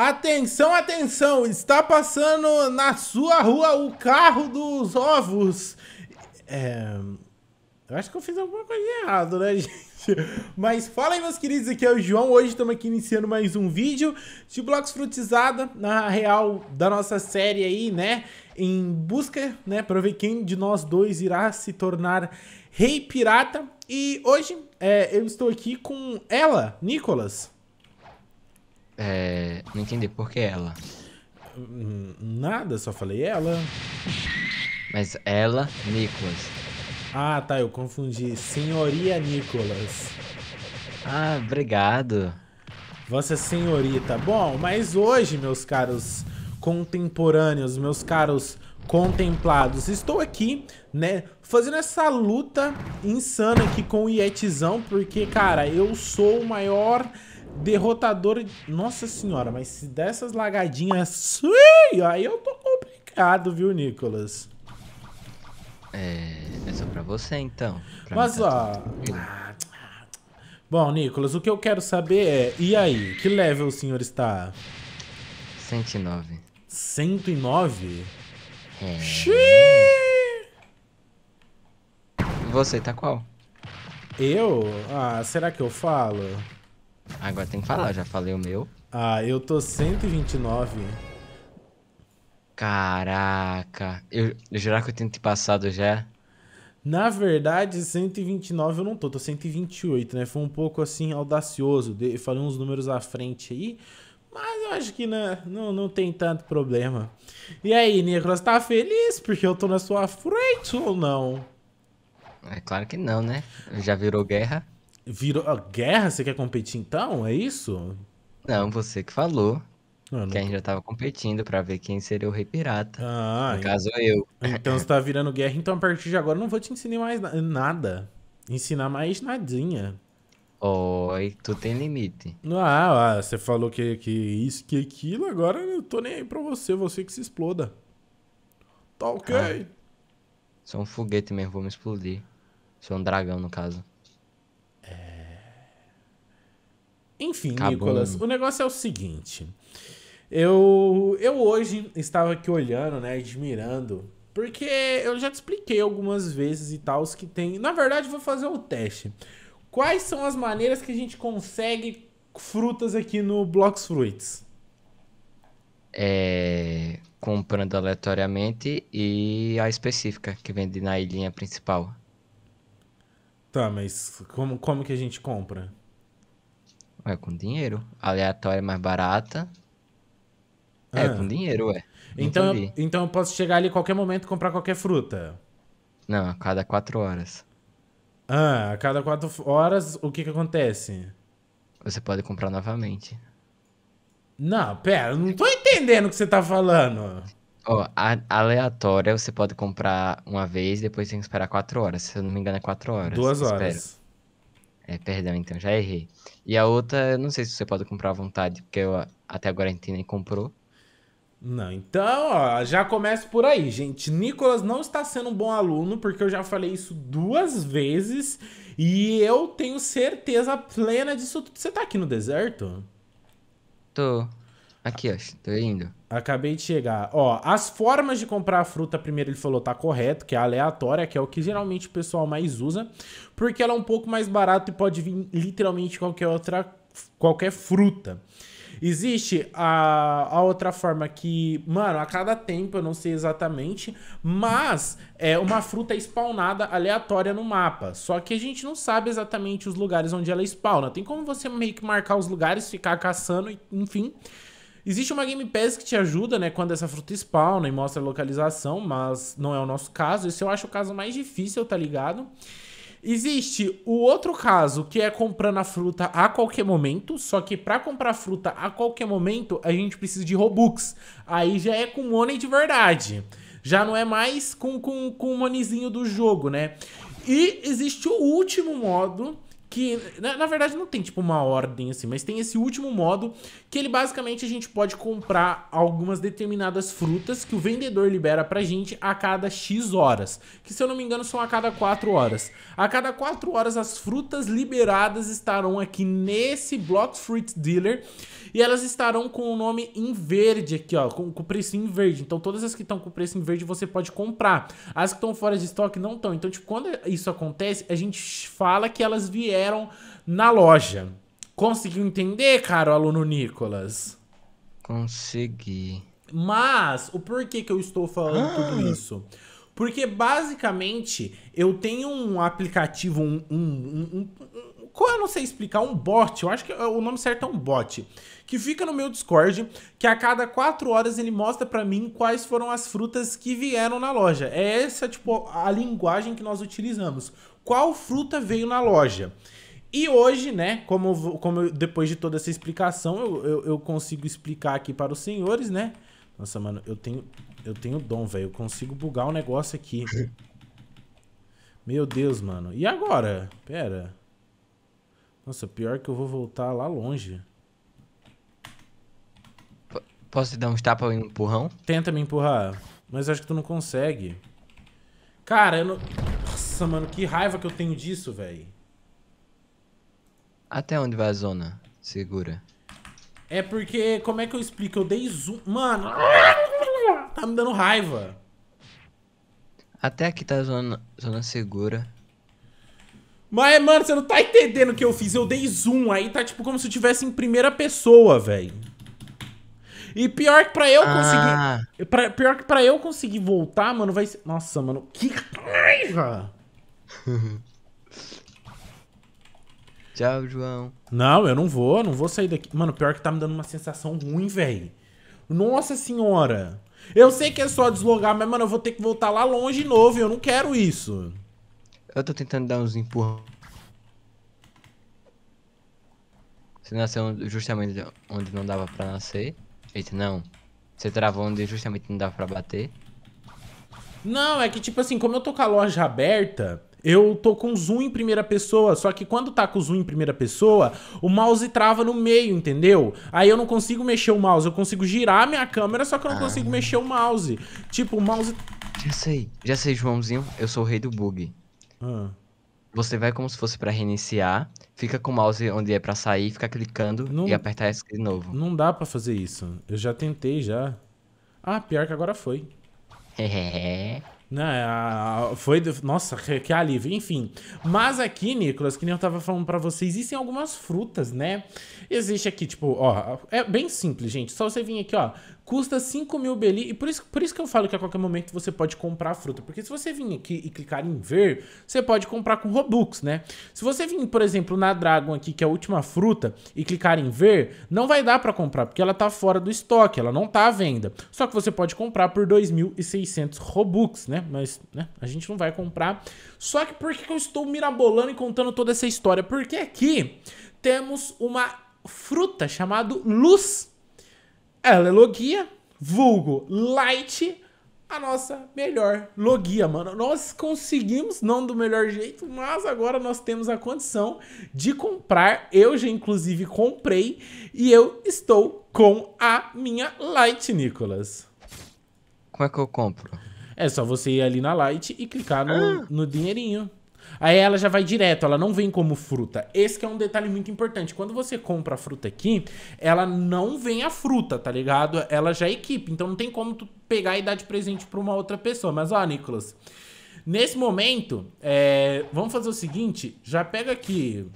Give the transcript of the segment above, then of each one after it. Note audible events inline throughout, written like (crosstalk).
Atenção, atenção! Está passando na sua rua o carro dos ovos. É... Eu acho que eu fiz alguma coisa errada, né, (laughs) gente? Mas fala aí, meus queridos, aqui é o João. Hoje estamos aqui iniciando mais um vídeo de blocos frutizada, na real, da nossa série aí, né? Em busca, né, para ver quem de nós dois irá se tornar rei pirata. E hoje é, eu estou aqui com ela, Nicolas. É, não entendi por que ela. Hum, nada, só falei ela. Mas ela, Nicholas. Ah, tá, eu confundi. Senhoria Nicholas. Ah, obrigado. Vossa senhorita. Bom, mas hoje, meus caros contemporâneos, meus caros contemplados, estou aqui, né, fazendo essa luta insana aqui com o Yetizão, porque, cara, eu sou o maior derrotador. Nossa senhora, mas se dessas lagadinhas. Ui, aí eu tô complicado, viu, Nicolas? É. É só pra você então. Pra mas tá ó. Bom, Nicolas, o que eu quero saber é. E aí? Que level o senhor está? 109. 109? É. Xiii! Você tá qual? Eu? Ah, será que eu falo? Agora tem que falar, já falei o meu. Ah, eu tô 129. Caraca. Eu, eu jurava que eu tentei te passado já. Na verdade, 129 eu não tô, tô 128, né? Foi um pouco assim audacioso, de, falei uns números à frente aí, mas eu acho que né, não, não tem tanto problema. E aí, Nicolas, tá feliz porque eu tô na sua frente ou não? É claro que não, né? Já virou guerra. Virou a guerra? Você quer competir então? É isso? Não, você que falou. Não, Que a gente já tava competindo pra ver quem seria o rei pirata. Ah, no caso, eu. Então você tá virando guerra, então a partir de agora eu não vou te ensinar mais nada. Ensinar mais nadinha. Oi, tu tem limite. Ah, ah, você falou que, que isso, que aquilo, agora eu tô nem aí pra você, você que se exploda. Tá ok. Ah, sou um foguete mesmo, vou me explodir. Sou um dragão, no caso. Enfim, Acabou. Nicolas, o negócio é o seguinte. Eu, eu hoje estava aqui olhando, né, admirando, porque eu já te expliquei algumas vezes e tal, os que tem. Na verdade, vou fazer o um teste. Quais são as maneiras que a gente consegue frutas aqui no Blocks Fruits? É. Comprando aleatoriamente e a específica que vende na ilhinha principal. Tá, mas como, como que a gente compra? É com dinheiro. Aleatória é mais barata. É, ah. É, com dinheiro, ué. então, eu, então eu posso chegar ali a qualquer momento e comprar qualquer fruta? Não, a cada quatro horas. Ah, a cada quatro horas, o que que acontece? Você pode comprar novamente. Não, pera, não tô entendendo o que você tá falando. Ó, oh, aleatória você pode comprar uma vez, depois tem que esperar quatro horas. Se eu não me engano, é quatro horas. Duas horas. Espero. É, perdão, então, já errei. E a outra, eu não sei se você pode comprar à vontade, porque eu, até agora a gente nem comprou. Não, então, ó, já começa por aí, gente. Nicolas não está sendo um bom aluno, porque eu já falei isso duas vezes. E eu tenho certeza plena disso tudo. Você tá aqui no deserto? Tô. Aqui, ó, tô indo. Acabei de chegar. Ó, as formas de comprar a fruta, primeiro ele falou, tá correto, que é aleatória, que é o que geralmente o pessoal mais usa, porque ela é um pouco mais barata e pode vir literalmente qualquer outra qualquer fruta. Existe a, a outra forma que, mano, a cada tempo, eu não sei exatamente, mas é uma fruta spawnada aleatória no mapa. Só que a gente não sabe exatamente os lugares onde ela spawna. Tem como você meio que marcar os lugares, ficar caçando, enfim. Existe uma Game Pass que te ajuda, né, quando essa fruta spawn e mostra a localização, mas não é o nosso caso. Esse eu acho o caso mais difícil, tá ligado? Existe o outro caso, que é comprando a fruta a qualquer momento, só que para comprar fruta a qualquer momento, a gente precisa de Robux. Aí já é com money de verdade. Já não é mais com, com, com o moneyzinho do jogo, né? E existe o último modo, que na, na, verdade não tem tipo uma ordem assim, mas tem esse último modo que ele basicamente a gente pode comprar algumas determinadas frutas que o vendedor libera pra gente a cada X horas, que se eu não me engano são a cada 4 horas. A cada 4 horas as frutas liberadas estarão aqui nesse Block Fruit Dealer e elas estarão com o nome em verde aqui, ó, com, o preço em verde. Então todas as que estão com o preço em verde você pode comprar. As que estão fora de estoque não estão. Então tipo, quando isso acontece, a gente fala que elas vieram vieram na loja. Conseguiu entender, caro aluno Nicolas? Consegui. Mas o porquê que eu estou falando ah. tudo isso? Porque basicamente eu tenho um aplicativo, um, um, um, qual é, eu não sei explicar, um bot, eu acho que é, o nome certo é um bot, que fica no meu Discord, que a cada quatro horas ele mostra para mim quais foram as frutas que vieram na loja. É essa, tipo, a linguagem que nós utilizamos. Qual fruta veio na loja? E hoje, né, como, como eu, depois de toda essa explicação, eu, eu, eu, consigo explicar aqui para os senhores, né? Nossa, mano, eu tenho, eu tenho dom, velho. Eu consigo bugar o um negócio aqui. (laughs) Meu Deus, mano. E agora? Pera. Nossa, pior que eu vou voltar lá longe. P posso te dar um tapa e um empurrão? Tenta me empurrar, mas acho que tu não consegue. Cara, eu não... Nossa, mano, que raiva que eu tenho disso, velho. Até onde vai a zona? Segura. É porque, como é que eu explico? Eu dei zoom... Mano, tá me dando raiva. Até aqui tá a zona, zona segura. Mas, mano, você não tá entendendo o que eu fiz. Eu dei zoom, aí tá tipo como se eu tivesse em primeira pessoa, velho. E pior que pra eu ah. conseguir... Pra, pior que pra eu conseguir voltar, mano, vai ser... Nossa, mano, que raiva! (laughs) Tchau, João. Não, eu não vou, não vou sair daqui. Mano, pior que tá me dando uma sensação ruim, velho. Nossa senhora. Eu sei que é só deslogar, mas, mano, eu vou ter que voltar lá longe de novo. Eu não quero isso. Eu tô tentando dar uns empurrões. Você nasceu justamente onde não dava pra nascer. Eita, não. Você travou onde justamente não dava pra bater. Não, é que tipo assim, como eu tô com a loja aberta, eu tô com zoom em primeira pessoa, só que quando tá com zoom em primeira pessoa, o mouse trava no meio, entendeu? Aí eu não consigo mexer o mouse, eu consigo girar a minha câmera, só que eu não ah. consigo mexer o mouse. Tipo, o mouse... Já sei, já sei, Joãozinho, eu sou o rei do bug. Você vai como se fosse para reiniciar, fica com o mouse onde é para sair, fica clicando não, e apertar S de novo. Não dá para fazer isso. Eu já tentei já. Ah, pior que agora foi. (laughs) Não, né, foi. Nossa, que, que alívio. Enfim. Mas aqui, Nicolas, que nem eu tava falando para vocês, existem algumas frutas, né? Existe aqui, tipo, ó. É bem simples, gente. Só você vir aqui, ó custa 5 mil beli. E por isso, por isso que eu falo que a qualquer momento você pode comprar fruta. Porque se você vir aqui e clicar em ver, você pode comprar com Robux, né? Se você vir, por exemplo, na Dragon aqui, que é a última fruta, e clicar em ver, não vai dar para comprar, porque ela tá fora do estoque, ela não tá à venda. Só que você pode comprar por 2.600 Robux, né? Mas né, a gente não vai comprar. Só que por que eu estou mirabolando e contando toda essa história? Porque aqui temos uma fruta chamada luz ela é Logia, vulgo Light, a nossa melhor Logia, mano. Nós conseguimos, não do melhor jeito, mas agora nós temos a condição de comprar. Eu já, inclusive, comprei e eu estou com a minha Light, Nicolas. Como é que eu compro? É só você ir ali na Light e clicar no, ah. no dinheirinho. Aí ela já vai direto, ela não vem como fruta. Esse é um detalhe muito importante. Quando você compra a fruta aqui, ela não vem a fruta, tá ligado? Ela já é equipe, então não tem como tu pegar e dar de presente pra uma outra pessoa. Mas ó, Nicolas, nesse momento, é... vamos fazer o seguinte, já pega aqui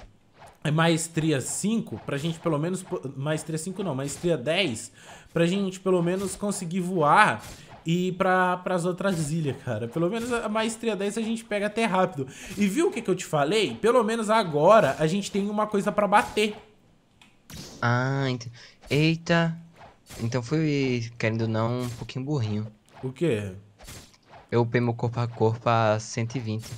é, maestria 5, pra gente pelo menos... Maestria 5 não, maestria 10, pra gente pelo menos conseguir voar e para as outras ilhas, cara. Pelo menos a maestria 10 a gente pega até rápido. E viu o que, que eu te falei? Pelo menos agora a gente tem uma coisa para bater. Ah, ent... eita. Então fui, querendo ou não, um pouquinho burrinho. O quê? Eu upei meu corpo a corpo a 120.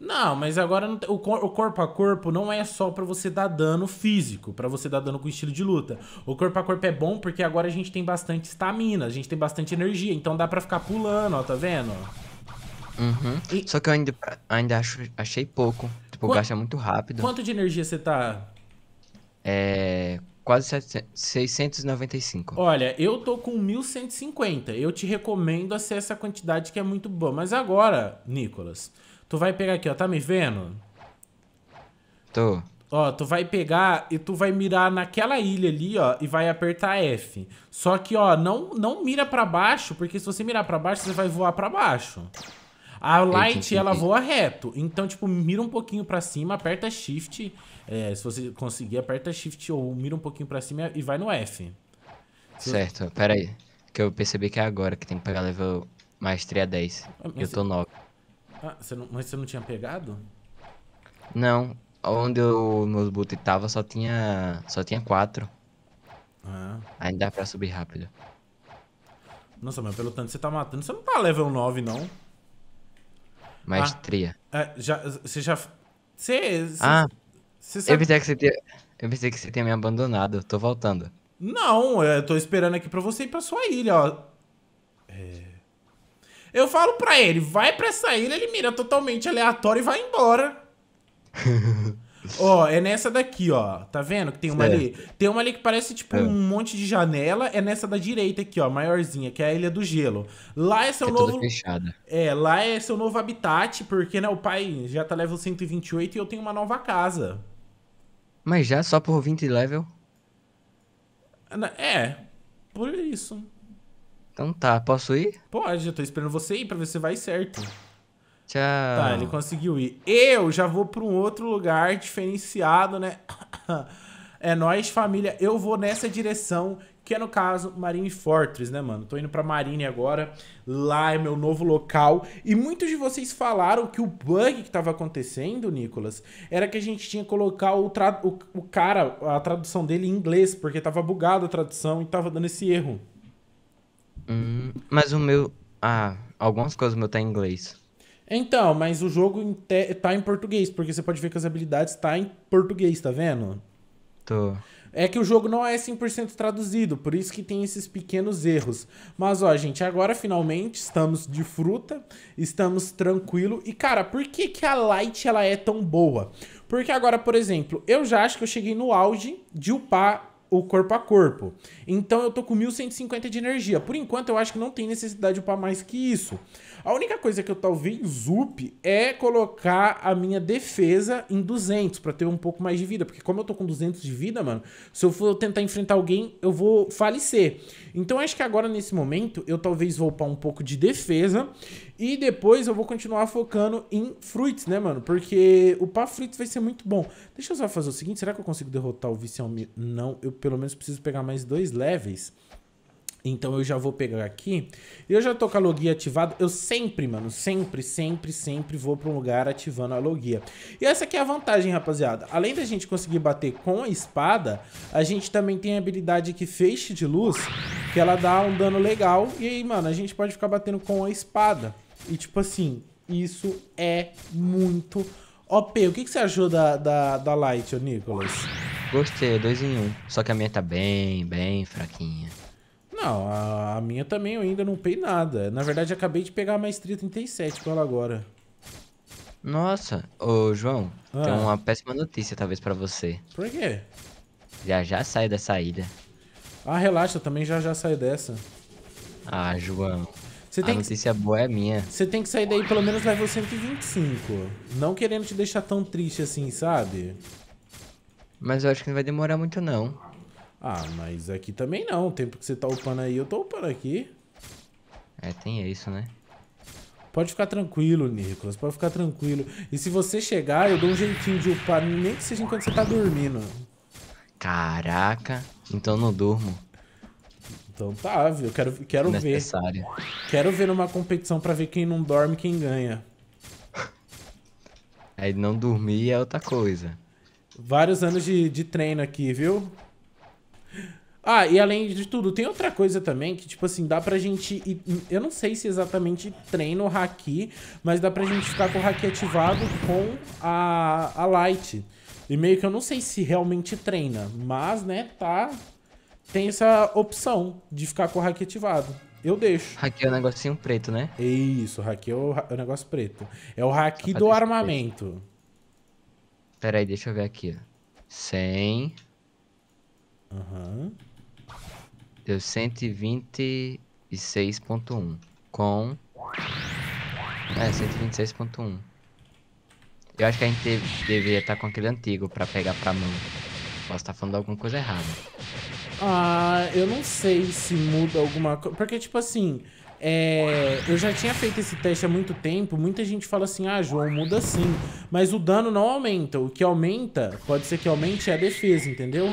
Não, mas agora não tem, o, cor, o, corpo a corpo não é só para você dar dano físico, para você dar dano com estilo de luta. O corpo a corpo é bom porque agora a gente tem bastante estamina, a gente tem bastante energia, então dá para ficar pulando, ó, tá vendo? Uhum. E... Só que eu ainda, ainda acho, achei pouco. Tipo, Quanto... gasta muito rápido. Quanto de energia você tá? É quase 695. Olha, eu tô com 1150. Eu te recomendo acessar essa quantidade que é muito boa. Mas agora, Nicolas, Tu vai pegar aqui, ó. Tá me vendo? Tô. Ó, tu vai pegar e tu vai mirar naquela ilha ali, ó, e vai apertar F. Só que, ó, não, não mira pra baixo, porque se você mirar pra baixo, você vai voar pra baixo. A Light, ela voa reto. Então, tipo, mira um pouquinho pra cima, aperta Shift. É, se você conseguir, aperta Shift ou mira um pouquinho pra cima e vai no F. Se... Certo, pera aí. Que eu percebi que é agora que tem que pegar level maestria 10. É, mas eu tô 9. Ah, você não, mas você não tinha pegado? Não. Onde o meus boot tava só tinha. só tinha quatro. Ah. Ainda dá pra subir rápido. Nossa, mas pelo tanto que você tá matando, você não tá level 9, não. Maestria. Ah, é, já, você já. Você. você ah! Você sabe... eu, pensei que você tinha, eu pensei que você tinha me abandonado, tô voltando. Não, eu tô esperando aqui pra você ir pra sua ilha, ó. É. Eu falo pra ele, vai pra essa ilha, ele mira totalmente aleatório e vai embora. (laughs) ó, é nessa daqui, ó. Tá vendo que tem uma certo. ali? Tem uma ali que parece tipo é. um monte de janela. É nessa da direita aqui, ó, maiorzinha, que é a Ilha do Gelo. Lá é seu é novo. É, lá é seu novo habitat, porque né, o pai já tá level 128 e eu tenho uma nova casa. Mas já só por 20 level? É, por isso. Então tá, posso ir? Pode, eu tô esperando você ir pra ver se vai certo. Tchau. Tá, ele conseguiu ir. Eu já vou pra um outro lugar diferenciado, né? (coughs) é nós família. Eu vou nessa direção, que é no caso Marine Fortress, né, mano? Tô indo pra Marine agora. Lá é meu novo local. E muitos de vocês falaram que o bug que tava acontecendo, Nicolas, era que a gente tinha que colocar o, o, o cara, a tradução dele em inglês, porque tava bugado a tradução e tava dando esse erro. Hum, mas o meu. Ah, algumas coisas o meu tá em inglês. Então, mas o jogo tá em português, porque você pode ver que as habilidades tá em português, tá vendo? Tô. É que o jogo não é 100% traduzido, por isso que tem esses pequenos erros. Mas ó, gente, agora finalmente estamos de fruta, estamos tranquilo. E cara, por que que a Light ela é tão boa? Porque agora, por exemplo, eu já acho que eu cheguei no auge de upar o corpo a corpo. Então eu tô com 1150 de energia. Por enquanto eu acho que não tem necessidade de upar mais que isso. A única coisa que eu talvez up é colocar a minha defesa em 200 para ter um pouco mais de vida, porque como eu tô com 200 de vida, mano, se eu for tentar enfrentar alguém, eu vou falecer. Então acho que agora nesse momento eu talvez vou upar um pouco de defesa e depois eu vou continuar focando em fruits, né, mano? Porque upar fruits vai ser muito bom. Deixa eu só fazer o seguinte, será que eu consigo derrotar o vicião? Não, eu pelo menos preciso pegar mais dois levels. Então eu já vou pegar aqui. Eu já tô com a logia ativada. Eu sempre, mano, sempre, sempre, sempre vou para um lugar ativando a logia. E essa aqui é a vantagem, rapaziada. Além da gente conseguir bater com a espada, a gente também tem a habilidade aqui Feixe de Luz, que ela dá um dano legal. E aí, mano, a gente pode ficar batendo com a espada. E tipo assim, isso é muito OP. O que, que você achou da, da, da Light, ô Nicolas? Gostei, dois em um. Só que a minha tá bem, bem fraquinha. Não, a, a, minha também eu ainda não pei nada. Na verdade, acabei de pegar a maestria 37 com ela agora. Nossa, ô João, ah. tem uma péssima notícia talvez para você. Por quê? Já já sai dessa ilha. Ah, relaxa, também já já sai dessa. Ah, João. Você tem a notícia que... boa é minha. Você tem que sair daí pelo menos level 125. Não querendo te deixar tão triste assim, sabe? Mas eu acho que não vai demorar muito não. Ah, mas aqui também não. O tempo que você tá upando aí, eu tô upando aqui. É, tem isso, né? Pode ficar tranquilo, Nicolas. Pode ficar tranquilo. E se você chegar, eu dou um jeitinho de upar, nem que seja enquanto você tá dormindo. Caraca, então não durmo. Então tá, viu? Quero, quero ver. Quero ver numa competição pra ver quem não dorme quem ganha. (laughs) Aí não dormir é outra coisa. Vários anos de, de treino aqui, viu? Ah, e além de tudo, tem outra coisa também que, tipo assim, dá pra gente. Ir, eu não sei se exatamente treino o haki, mas dá pra gente ficar com o haki ativado com a, a light. E meio que eu não sei se realmente treina, mas, né, tá. Tem essa opção de ficar com o haki ativado. Eu deixo. Haki é o um negocinho preto, né? É isso, hack é o, é o negócio preto. É o haki do armamento. Pera aí, deixa eu ver aqui. 100. Aham. Uhum deu 126.1 com é 126.1 eu acho que a gente deveria estar tá com aquele antigo para pegar pra mão. Posso estar tá falando alguma coisa errada. Ah, eu não sei se muda alguma coisa. Porque, tipo assim, é... eu já tinha feito esse teste há muito tempo. Muita gente fala assim, ah, João, muda sim. Mas o dano não aumenta. O que aumenta, pode ser que aumente, é a defesa, entendeu?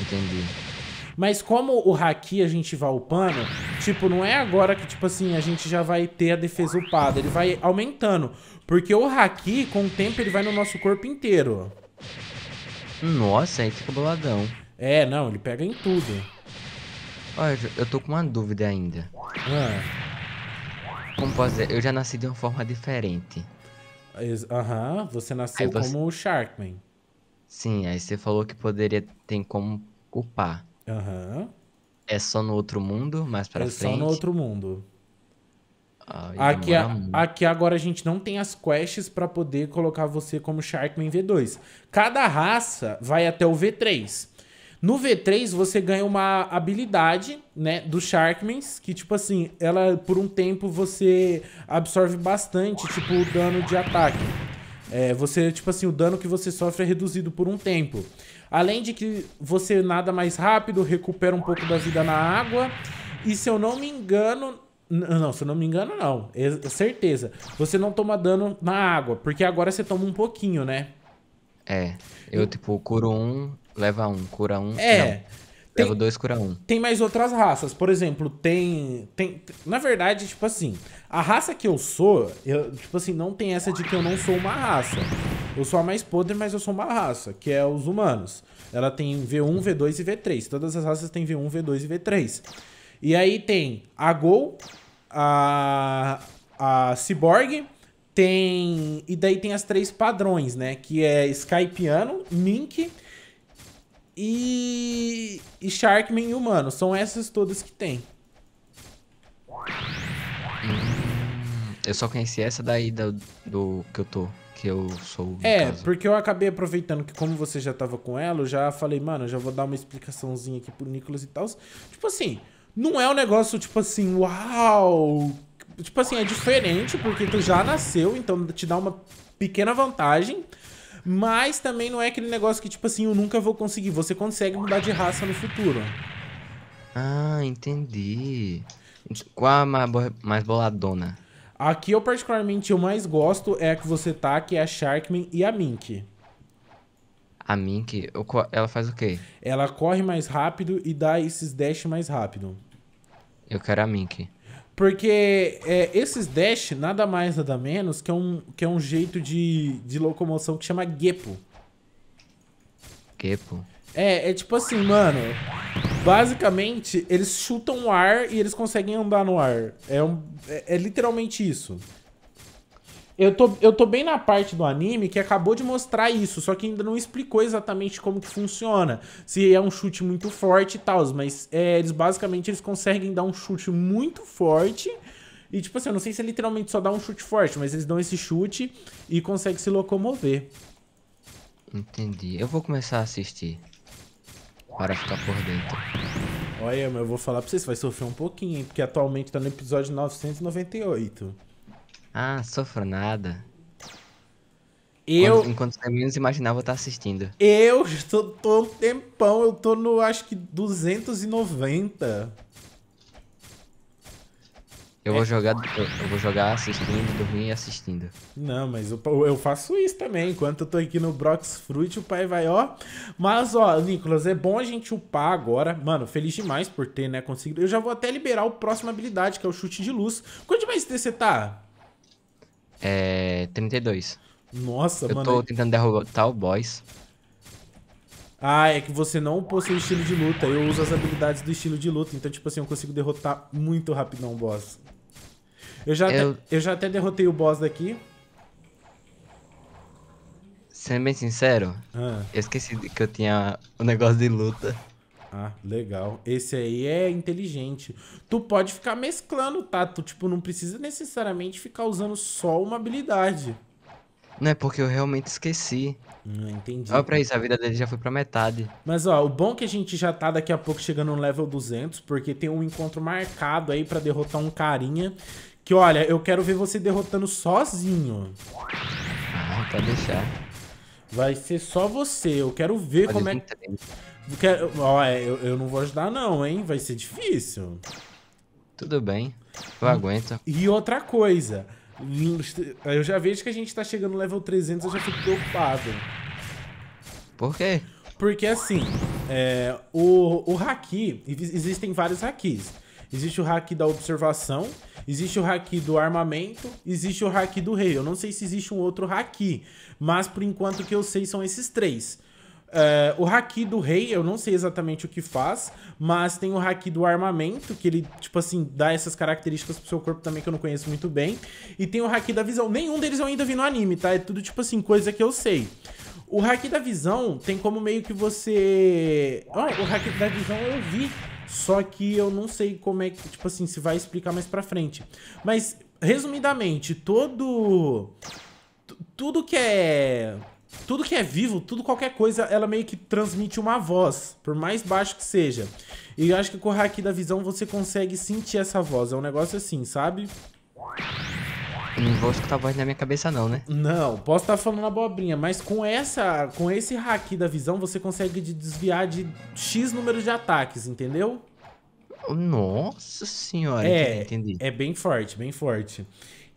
Entendi. Mas como o haki a gente vai upando, tipo, não é agora que, tipo assim, a gente já vai ter a defesa upada. Ele vai aumentando. Porque o haki, com o tempo, ele vai no nosso corpo inteiro. Nossa, aí fica boladão. É, não, ele pega em tudo. Olha, eu tô com uma dúvida ainda. Ah. Como posso dizer? Eu já nasci de uma forma diferente. Aham, uhum, você nasceu você... como o Sharkman. Sim, aí você falou que poderia ter como upar. Aham. É só no outro mundo, mais pra é frente? É só no outro mundo. Ah, aqui, a, aqui agora a gente não tem as quests para poder colocar você como Sharkman V2. Cada raça vai até o V3. No V3 você ganha uma habilidade, né, do Sharkmans, que tipo assim, ela por um tempo você absorve bastante, tipo, o dano de ataque. É, você, tipo assim, o dano que você sofre é reduzido por um tempo. Além de que você nada mais rápido, recupera um pouco da vida na água. E se eu não me engano, não, se eu não me engano, não. É certeza. Você não toma dano na água, porque agora você toma um pouquinho, né? É. Eu, tipo, curo um, leva um, cura um. É. Não. Tem, dois, cura um. Tem mais outras raças. Por exemplo, tem, tem. Na verdade, tipo assim, a raça que eu sou, eu, tipo assim, não tem essa de que eu não sou uma raça. Eu sou a mais podre, mas eu sou uma raça, que é os humanos. Ela tem V1, V2 e V3. Todas as raças têm V1, V2 e V3. E aí tem a Gol, a, a Cyborg, tem... E daí tem as três padrões, né? Que é Skypiano, Mink e, e Sharkman e Humano. São essas todas que tem. Hum, eu só conheci essa daí do, do que eu tô que eu sou. É, caso. porque eu acabei aproveitando que, como você já tava com ela, eu já falei, mano, eu já vou dar uma explicaçãozinha aqui pro Nicolas e tal. Tipo assim, não é um negócio tipo assim, uau! Tipo assim, é diferente porque tu já nasceu, então te dá uma pequena vantagem. Mas também não é aquele negócio que, tipo assim, eu nunca vou conseguir. Você consegue mudar de raça no futuro. Ah, entendi. Qual a mais boladona? Aqui eu particularmente eu mais gosto é a que você tá, que é a Sharkman e a Mink. A Mink, ela faz o quê? Ela corre mais rápido e dá esses dash mais rápido. Eu quero a Mink. Porque é, esses dash nada mais nada menos que é um, que é um jeito de, de locomoção que chama Gepo. Gepo? É, é tipo assim, mano. Basicamente, eles chutam o ar e eles conseguem andar no ar. É, um, é, é literalmente isso. Eu tô, eu tô bem na parte do anime que acabou de mostrar isso, só que ainda não explicou exatamente como que funciona. Se é um chute muito forte e tal, mas é, eles basicamente eles conseguem dar um chute muito forte. E tipo assim, eu não sei se é literalmente só dá um chute forte, mas eles dão esse chute e conseguem se locomover. Entendi. Eu vou começar a assistir para ficar por dentro. Olha, mas eu vou falar pra vocês, vai sofrer um pouquinho, hein? Porque atualmente tá no episódio 998. Ah, sofro nada. Eu. enquanto você menos imaginava, eu tá assistindo. Eu tô, tô um tempão, eu tô no acho que 290. Eu é. vou jogar, eu, vou jogar assistindo, dormindo, e assistindo. Não, mas eu, eu, faço isso também. Enquanto eu tô aqui no Brox Fruit, o pai vai, ó. Mas, ó, Nicolas, é bom a gente upar agora. Mano, feliz demais por ter, né, conseguido. Eu já vou até liberar o próximo habilidade, que é o chute de luz. Quanto mais você tá? É... 32. Nossa, eu mano. Eu tô tentando derrotar tá o boss. Ah, é que você não possui estilo de luta. Eu uso as habilidades do estilo de luta. Então, tipo assim, eu consigo derrotar muito rapidão o boss. Eu já, eu... Até, eu já até derrotei o boss daqui. Sendo bem sincero, ah. eu esqueci que eu tinha um negócio de luta. Ah, legal. Esse aí é inteligente. Tu pode ficar mesclando, tá? Tu, tipo, não precisa necessariamente ficar usando só uma habilidade. Não é porque eu realmente esqueci. Não hum, entendi. Olha pra isso, a vida dele já foi pra metade. Mas ó, o bom é que a gente já tá daqui a pouco chegando no level 200, porque tem um encontro marcado aí pra derrotar um carinha que olha, eu quero ver você derrotando sozinho. Ah, pode deixar. Vai ser só você. Eu quero ver pode como é que. Quero... É, eu, eu não vou ajudar, não, hein? Vai ser difícil. Tudo bem. Eu aguento. E outra coisa. Hum, eu já vejo que a gente tá chegando no level 300, eu já fico preocupado. Por quê? Porque assim, é, o, o Haki, existem vários Hakis. Existe o hack da observação, existe o hack do armamento, existe o hack do rei. Eu não sei se existe um outro hack, mas por enquanto o que eu sei são esses três. Uh, o haki do rei, eu não sei exatamente o que faz, mas tem o haki do armamento, que ele, tipo assim, dá essas características pro seu corpo também que eu não conheço muito bem. E tem o haki da visão. Nenhum deles eu ainda vi no anime, tá? É tudo, tipo assim, coisa que eu sei. O haki da visão tem como meio que você. Ah, o haki da visão eu vi só que eu não sei como é que, tipo assim, se vai explicar mais pra frente. Mas, resumidamente, todo... Tudo que é... Tudo que é vivo, tudo qualquer coisa, ela meio que transmite uma voz, por mais baixo que seja. E eu acho que com o hack da visão você consegue sentir essa voz. É um negócio assim, sabe? Não vou escutar a voz na minha cabeça não, né? Não, posso estar falando abobrinha, mas com essa, com esse hack da visão, você consegue desviar de X número de ataques, entendeu? Nossa senhora, é, entendi, entendi. É bem forte, bem forte.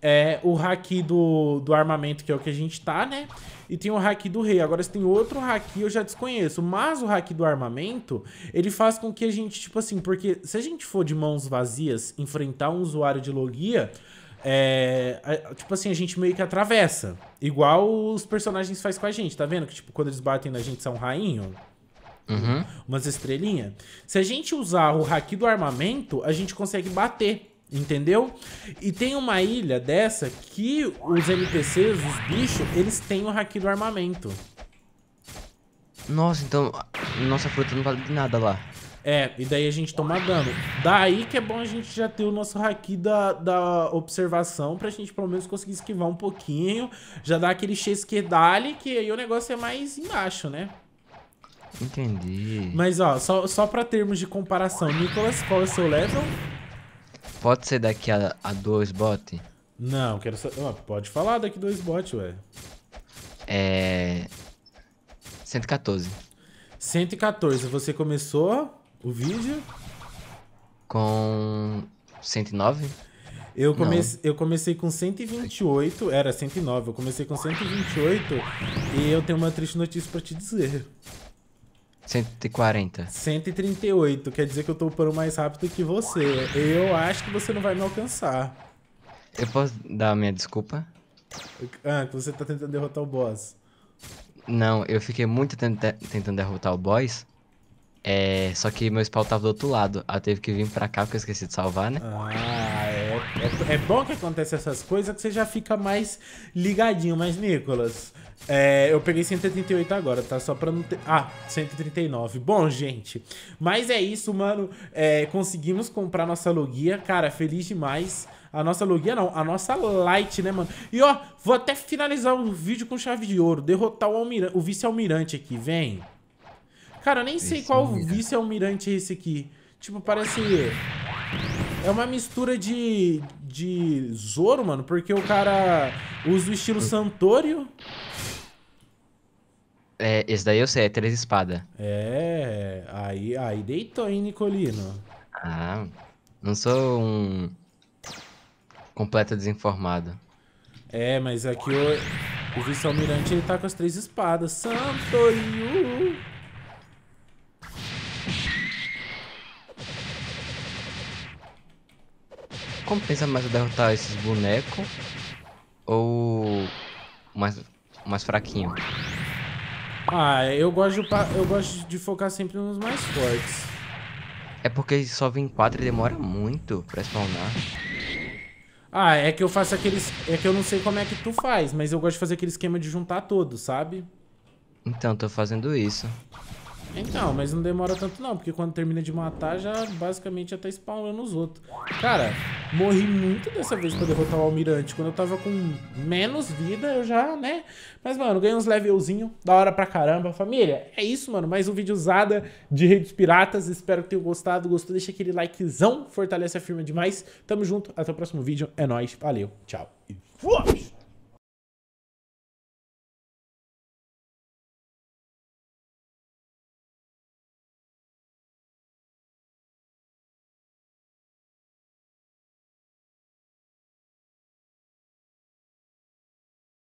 É o haki do, do armamento, que é o que a gente tá, né? E tem o haki do rei. Agora, se tem outro haki, eu já desconheço. Mas o haki do armamento, ele faz com que a gente, tipo assim... Porque se a gente for de mãos vazias enfrentar um usuário de logia... É, tipo assim, a gente meio que atravessa. Igual os personagens faz com a gente, tá vendo? Que tipo, quando eles batem na gente são um rainho. Uhum. Umas estrelinhas. Se a gente usar o haki do armamento, a gente consegue bater. Entendeu? E tem uma ilha dessa que os NPCs, os bichos, eles têm o haki do armamento. Nossa, então. Nossa fruta não vale nada lá. É, e daí a gente toma dano. Daí que é bom a gente já ter o nosso haki da, da observação pra gente pelo menos conseguir esquivar um pouquinho. Já dar aquele chesquedale, que aí o negócio é mais embaixo, né? Entendi. Mas ó, só, só pra termos de comparação, Nicolas, qual é o seu level? Pode ser daqui a, a dois bot? Não, quero saber. pode falar daqui dois bot, ué. É. 114. 114, você começou? O vídeo? Com 109? Eu comecei, eu comecei com 128, era 109, eu comecei com 128 e eu tenho uma triste notícia para te dizer. 140. 138, quer dizer que eu tô upando mais rápido que você. Eu acho que você não vai me alcançar. Eu posso dar a minha desculpa? Ah, que você tá tentando derrotar o boss. Não, eu fiquei muito tenta tentando derrotar o boss. É, só que meu spawn tava do outro lado. Ah, teve que vir pra cá porque eu esqueci de salvar, né? Ah, é, é, é bom que acontece essas coisas que você já fica mais ligadinho. Mas, Nicolas, é, eu peguei 138 agora, tá? Só pra não ter... Ah, 139. Bom, gente, mas é isso, mano. É, conseguimos comprar nossa logia. Cara, feliz demais. A nossa logia não, a nossa light, né, mano? E, ó, vou até finalizar o vídeo com chave de ouro. Derrotar o, o vice-almirante aqui, Vem. Cara, eu nem sei qual vice-almirante é esse aqui. Tipo, parece... É uma mistura de, de Zoro, mano, porque o cara usa o estilo hum. Santorio. É, esse daí eu sei, é três espadas. É, aí, aí deitou, hein, Nicolino? Ah, não sou um completo desinformado. É, mas aqui o, o vice-almirante ele tá com as três espadas. Santorio compensa mais eu derrotar esses bonecos ou mais, mais fraquinho? Ah, eu gosto, de, eu gosto de focar sempre nos mais fortes. É porque só vem quatro e demora muito pra spawnar. Ah, é que eu faço aqueles... É que eu não sei como é que tu faz, mas eu gosto de fazer aquele esquema de juntar todos, sabe? Então, tô fazendo isso. Então, mas não demora tanto não, porque quando termina de matar, já basicamente já tá spawnando os outros. Cara, morri muito dessa vez pra derrotar o almirante. Quando eu tava com menos vida, eu já, né? Mas, mano, ganhei uns levelzinho, da hora pra caramba. Família, é isso, mano. Mais um vídeo usada de redes piratas. Espero que tenham gostado. Gostou? Deixa aquele likezão, fortalece a firma demais. Tamo junto, até o próximo vídeo. É nóis, valeu, tchau e fui!